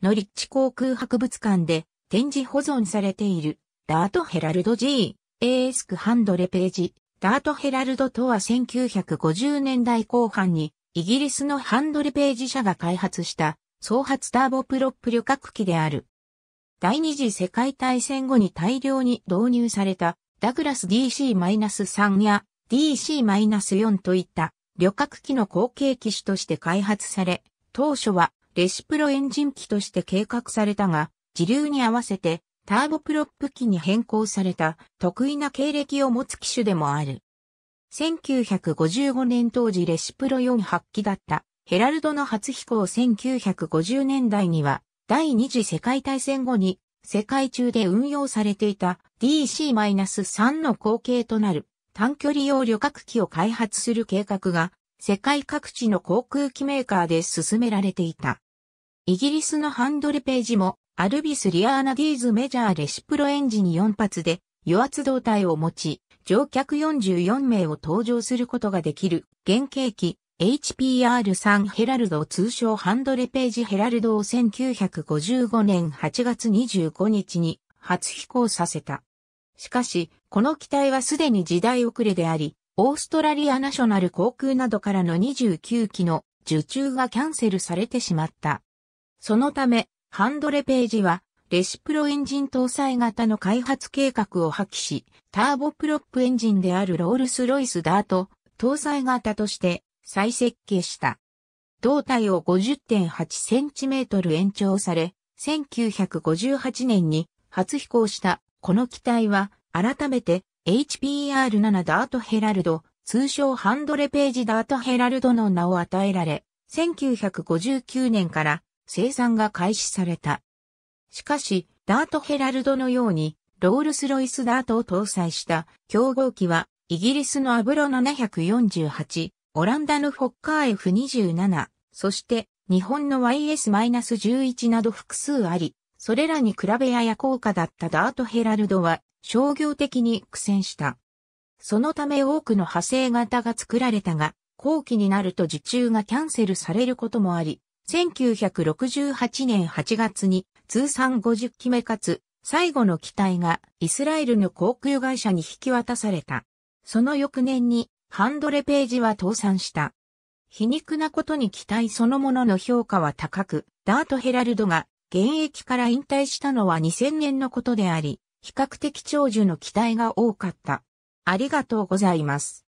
ノリッチ航空博物館で展示保存されているダートヘラルド G、エースクハンドレページ。ダートヘラルドとは1950年代後半にイギリスのハンドレページ社が開発した総発ターボプロップ旅客機である。第二次世界大戦後に大量に導入されたダグラス DC-3 や DC-4 といった旅客機の後継機種として開発され、当初はレシプロエンジン機として計画されたが、時流に合わせてターボプロップ機に変更された得意な経歴を持つ機種でもある。1955年当時レシプロ4発機だったヘラルドの初飛行1950年代には第二次世界大戦後に世界中で運用されていた DC-3 の後継となる短距離用旅客機を開発する計画が世界各地の航空機メーカーで進められていた。イギリスのハンドルページも、アルビス・リアーナ・ディーズ・メジャー・レシプロエンジに4発で、余圧動体を持ち、乗客44名を搭乗することができる、原型機、HPR3 ヘラルド通称ハンドレページヘラルドを1955年8月25日に初飛行させた。しかし、この機体はすでに時代遅れであり、オーストラリアナショナル航空などからの29機の受注がキャンセルされてしまった。そのため、ハンドレページは、レシプロエンジン搭載型の開発計画を破棄し、ターボプロップエンジンであるロールスロイスダート、搭載型として再設計した。胴体を 50.8cm 延長され、1958年に初飛行したこの機体は改めて HPR7 ダートヘラルド、通称ハンドレページダートヘラルドの名を与えられ、1959年から生産が開始された。しかし、ダートヘラルドのように、ロールスロイスダートを搭載した競合機は、イギリスのアブロ748、オランダのフォッカー F27、そして日本の YS-11 など複数あり、それらに比べやや高価だったダートヘラルドは商業的に苦戦した。そのため多くの派生型が作られたが、後期になると受注がキャンセルされることもあり、1968年8月に通算50機目かつ最後の機体がイスラエルの航空会社に引き渡された。その翌年にハンドレページは倒産した。皮肉なことに機体そのものの評価は高く、ダート・ヘラルドが現役から引退したのは2000年のことであり、比較的長寿の機体が多かった。ありがとうございます。